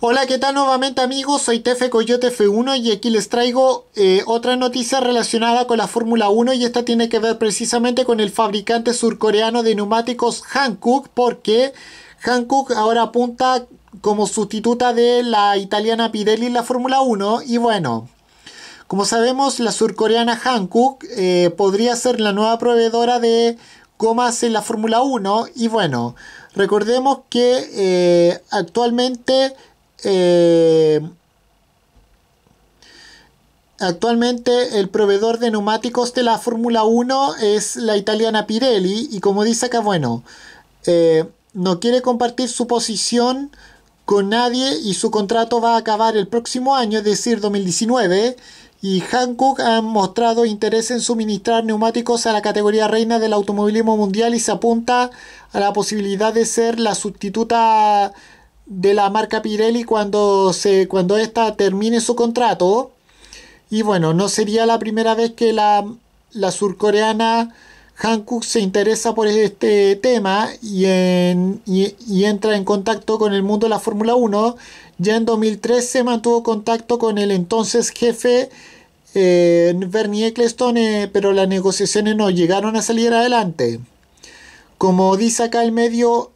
Hola, ¿qué tal nuevamente amigos? Soy Tefe Coyote F1 y aquí les traigo eh, otra noticia relacionada con la Fórmula 1 y esta tiene que ver precisamente con el fabricante surcoreano de neumáticos Hankook porque Hankook ahora apunta como sustituta de la italiana Pirelli en la Fórmula 1 y bueno, como sabemos la surcoreana Hankook eh, podría ser la nueva proveedora de gomas en la Fórmula 1 y bueno, recordemos que eh, actualmente eh, actualmente el proveedor de neumáticos de la Fórmula 1 es la italiana Pirelli y como dice acá, bueno, eh, no quiere compartir su posición con nadie y su contrato va a acabar el próximo año, es decir, 2019, y Hankook ha mostrado interés en suministrar neumáticos a la categoría reina del automovilismo mundial y se apunta a la posibilidad de ser la sustituta de la marca Pirelli cuando se cuando esta termine su contrato y bueno no sería la primera vez que la, surcoreana Hankook se interesa por este tema y, entra en contacto con el mundo de la Fórmula 1 ya en 2013 mantuvo contacto con el entonces jefe eh, Bernie Ecclestone eh, pero las negociaciones no llegaron a salir adelante como dice acá el medio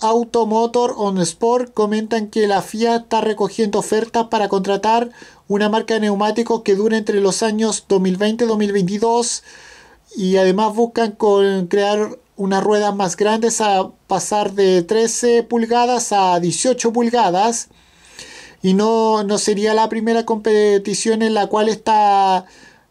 Automotor on Sport comentan que la FIA está recogiendo ofertas para contratar una marca de neumáticos que dure entre los años 2020-2022 y además buscan crear unas ruedas más grandes a pasar de 13 pulgadas a 18 pulgadas y no, sería la primera competición en la cual está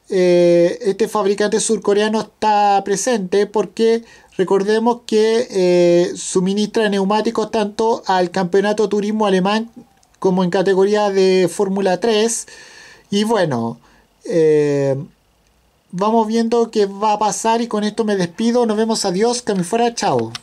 eh, este fabricante surcoreano está presente porque Recordemos que eh, suministra neumáticos tanto al Campeonato Turismo Alemán como en categoría de Fórmula 3. Y bueno, eh, vamos viendo qué va a pasar y con esto me despido. Nos vemos, adiós, que fuera, chao.